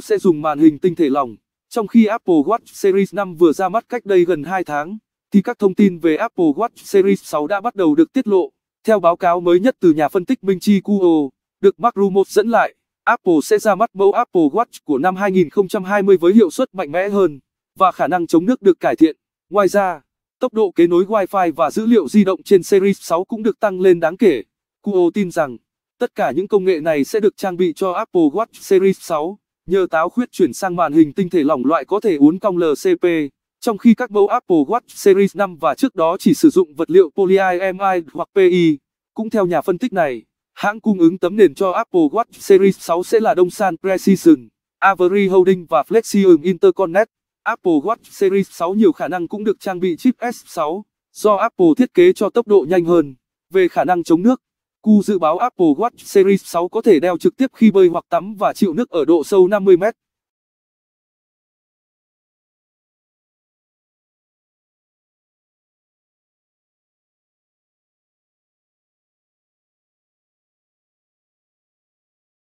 Watch sẽ dùng màn hình tinh thể lỏng. Trong khi Apple Watch Series 5 vừa ra mắt cách đây gần 2 tháng, thì các thông tin về Apple Watch Series 6 đã bắt đầu được tiết lộ. Theo báo cáo mới nhất từ nhà phân tích Minh Chi Kuo, được Mark Rumor dẫn lại, Apple sẽ ra mắt mẫu Apple Watch của năm 2020 với hiệu suất mạnh mẽ hơn và khả năng chống nước được cải thiện. Ngoài ra, tốc độ kết nối Wi-Fi và dữ liệu di động trên Series 6 cũng được tăng lên đáng kể. Kuo tin rằng, tất cả những công nghệ này sẽ được trang bị cho Apple Watch Series 6. Nhờ táo khuyết chuyển sang màn hình tinh thể lỏng loại có thể uốn cong LCP, trong khi các mẫu Apple Watch Series 5 và trước đó chỉ sử dụng vật liệu polyamide hoặc PI. Cũng theo nhà phân tích này, hãng cung ứng tấm nền cho Apple Watch Series 6 sẽ là Dongsan Precision, Avery Holding và Flexium Interconnect. Apple Watch Series 6 nhiều khả năng cũng được trang bị chip S6, do Apple thiết kế cho tốc độ nhanh hơn. Về khả năng chống nước, Cu dự báo Apple Watch Series 6 có thể đeo trực tiếp khi bơi hoặc tắm và chịu nước ở độ sâu 50 mét.